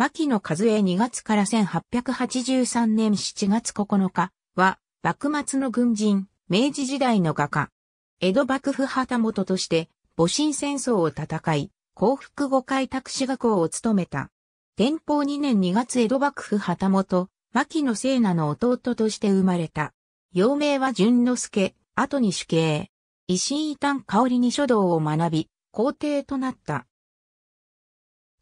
牧野和恵2月から1883年7月9日は、幕末の軍人、明治時代の画家。江戸幕府旗本として、戊辰戦争を戦い、幸福五回託士学校を務めた。天保2年2月江戸幕府旗本、牧野聖奈の弟として生まれた。幼名は淳之助、後に主刑。維新異端香りに書道を学び、皇帝となった。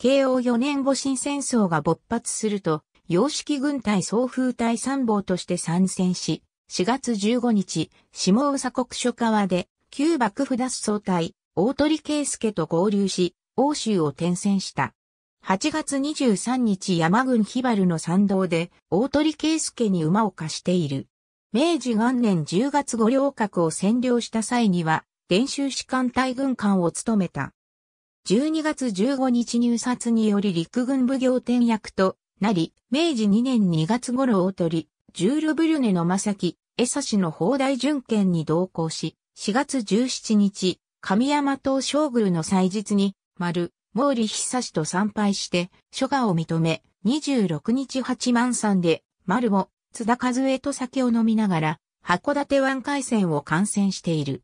慶応4年戊辰戦争が勃発すると、洋式軍隊総風隊参謀として参戦し、4月15日、下佐国所川で、旧幕府脱走隊、大鳥圭介と合流し、欧州を転戦した。8月23日山郡バルの参道で、大鳥圭介に馬を貸している。明治元年10月五稜郭を占領した際には、練習士官隊軍官を務めた。12月15日入札により陸軍奉行転役となり、明治2年2月頃を取り、ジュール・ブリュネの正木、江差の砲台準権に同行し、4月17日、神山東将軍の祭日に、丸、毛利久氏と参拝して、諸賀を認め、26日八万山で、丸も、津田和江と酒を飲みながら、函館湾海戦を観戦している。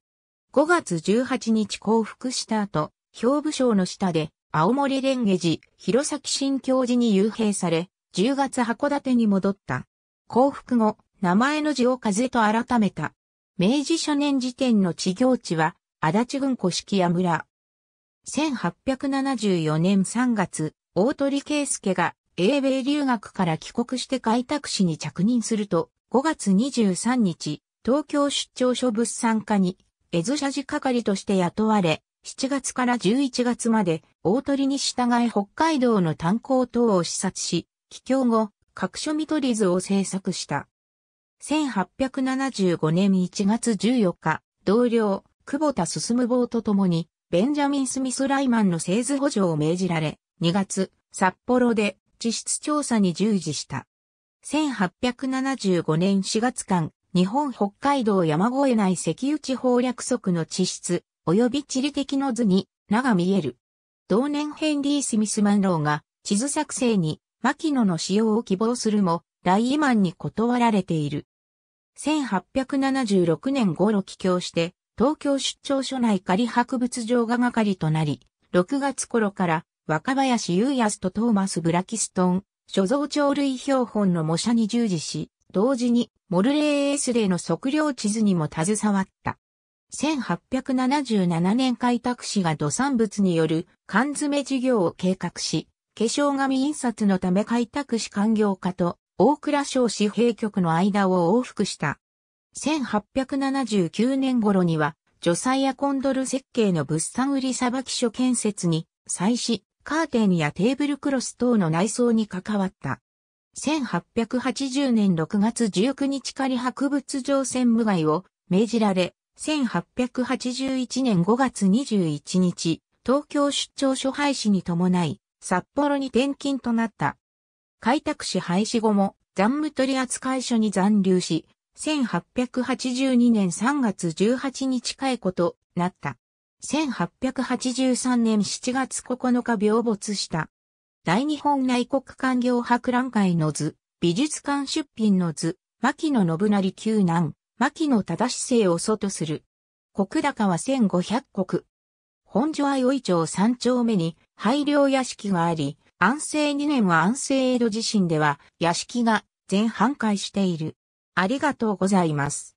5月18日降伏した後、兵部省の下で、青森蓮華寺、弘前新教寺に幽閉され、10月函館に戻った。降伏後、名前の字を風と改めた。明治初年時点の地行地は、足立郡古式屋村。1874年3月、大鳥圭介が英米留学から帰国して開拓市に着任すると、5月23日、東京出張所物産課に、江津社寺係として雇われ、7月から11月まで、大鳥に従い北海道の炭鉱等を視察し、帰郷後、各所見取り図を制作した。1875年1月14日、同僚、久保田進坊と共に、ベンジャミン・スミス・ライマンの製図補助を命じられ、2月、札幌で地質調査に従事した。1875年4月間、日本北海道山越内石油地方略測の地質、及び地理的の図に、名が見える。同年ヘンリー・スミス・マンローが地図作成に牧野の使用を希望するも、大イマンに断られている。1876年頃帰郷して、東京出張所内仮博物場が係となり、6月頃から若林雄康とトーマス・ブラキストン、所蔵鳥類標本の模写に従事し、同時にモルレー・エースレーの測量地図にも携わった。1877年開拓士が土産物による缶詰事業を計画し、化粧紙印刷のため開拓士官業家と大倉省紙幣局の間を往復した。1879年頃には、除災やコンドル設計の物産売りさばき所建設に、祭祀、カーテンやテーブルクロス等の内装に関わった。1880年6月19日仮博物上専務外を命じられ、1881年5月21日、東京出張所廃止に伴い、札幌に転勤となった。開拓市廃止後も、残務取扱所に残留し、1882年3月18日解雇となった。1883年7月9日病没した。大日本内国官業博覧会の図、美術館出品の図、牧野信成旧男。牧野忠姿勢を祖とする。国高は1500国。本所愛生町3丁目に廃寮屋敷があり、安政2年は安政江戸地震では屋敷が全半壊している。ありがとうございます。